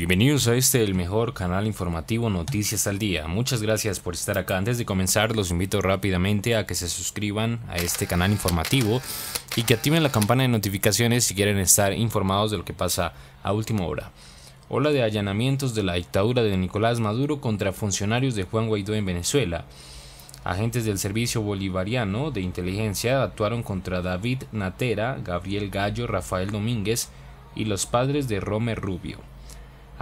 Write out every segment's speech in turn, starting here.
Bienvenidos a este, el mejor canal informativo Noticias al Día. Muchas gracias por estar acá. Antes de comenzar, los invito rápidamente a que se suscriban a este canal informativo y que activen la campana de notificaciones si quieren estar informados de lo que pasa a última hora. Ola de allanamientos de la dictadura de Nicolás Maduro contra funcionarios de Juan Guaidó en Venezuela. Agentes del Servicio Bolivariano de Inteligencia actuaron contra David Natera, Gabriel Gallo, Rafael Domínguez y los padres de Romer Rubio.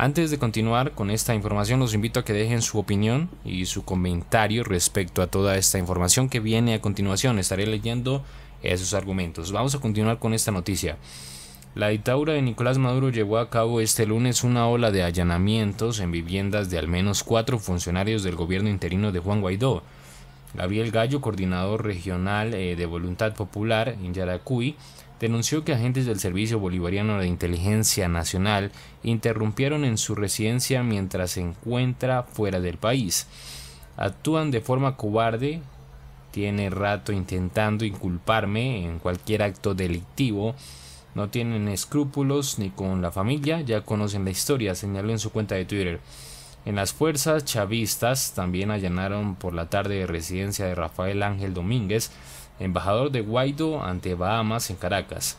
Antes de continuar con esta información, los invito a que dejen su opinión y su comentario respecto a toda esta información que viene a continuación. Estaré leyendo esos argumentos. Vamos a continuar con esta noticia. La dictadura de Nicolás Maduro llevó a cabo este lunes una ola de allanamientos en viviendas de al menos cuatro funcionarios del gobierno interino de Juan Guaidó, Gabriel Gallo, coordinador regional eh, de Voluntad Popular en Yaracuy, denunció que agentes del Servicio Bolivariano de Inteligencia Nacional interrumpieron en su residencia mientras se encuentra fuera del país. Actúan de forma cobarde, tiene rato intentando inculparme en cualquier acto delictivo, no tienen escrúpulos ni con la familia, ya conocen la historia, señaló en su cuenta de Twitter. En las fuerzas chavistas también allanaron por la tarde residencia de Rafael Ángel Domínguez, embajador de Guaidó ante Bahamas en Caracas.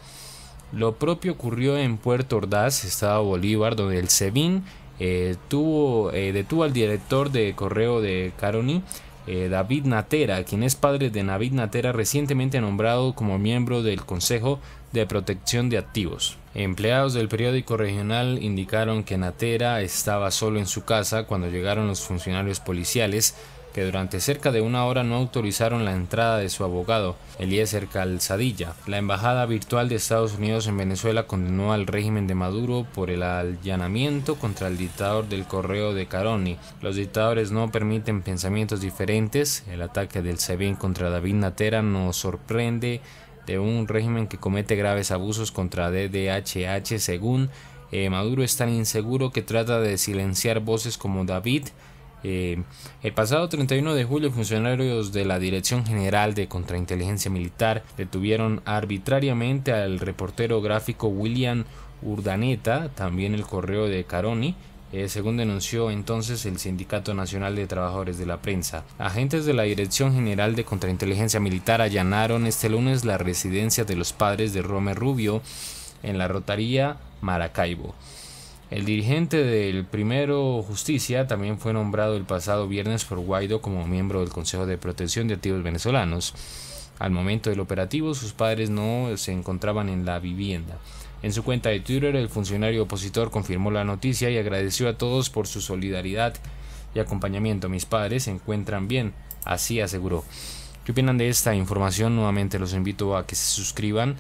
Lo propio ocurrió en Puerto Ordaz, Estado Bolívar, donde el SEBIN eh, eh, detuvo al director de correo de Caroni eh, David Natera, quien es padre de David Natera recientemente nombrado como miembro del Consejo de Protección de Activos. Empleados del periódico regional indicaron que Natera estaba solo en su casa cuando llegaron los funcionarios policiales que durante cerca de una hora no autorizaron la entrada de su abogado, Eliezer Calzadilla. La embajada virtual de Estados Unidos en Venezuela condenó al régimen de Maduro por el allanamiento contra el dictador del correo de Caroni. Los dictadores no permiten pensamientos diferentes. El ataque del SEBIN contra David Natera nos sorprende de un régimen que comete graves abusos contra DDHH según eh, Maduro es tan inseguro que trata de silenciar voces como David eh, el pasado 31 de julio, funcionarios de la Dirección General de Contrainteligencia Militar detuvieron arbitrariamente al reportero gráfico William Urdaneta, también el correo de Caroni, eh, según denunció entonces el Sindicato Nacional de Trabajadores de la Prensa. Agentes de la Dirección General de Contrainteligencia Militar allanaron este lunes la residencia de los padres de Romer Rubio en la Rotaría Maracaibo. El dirigente del primero Justicia también fue nombrado el pasado viernes por Guaido como miembro del Consejo de Protección de Activos Venezolanos. Al momento del operativo, sus padres no se encontraban en la vivienda. En su cuenta de Twitter, el funcionario opositor confirmó la noticia y agradeció a todos por su solidaridad y acompañamiento. Mis padres se encuentran bien, así aseguró. ¿Qué opinan de esta información? Nuevamente los invito a que se suscriban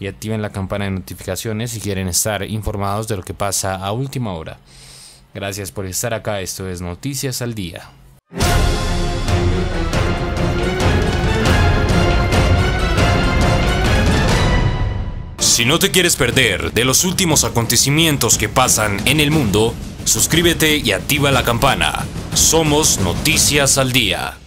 y activen la campana de notificaciones si quieren estar informados de lo que pasa a última hora. Gracias por estar acá, esto es Noticias al Día. Si no te quieres perder de los últimos acontecimientos que pasan en el mundo, suscríbete y activa la campana. Somos Noticias al Día.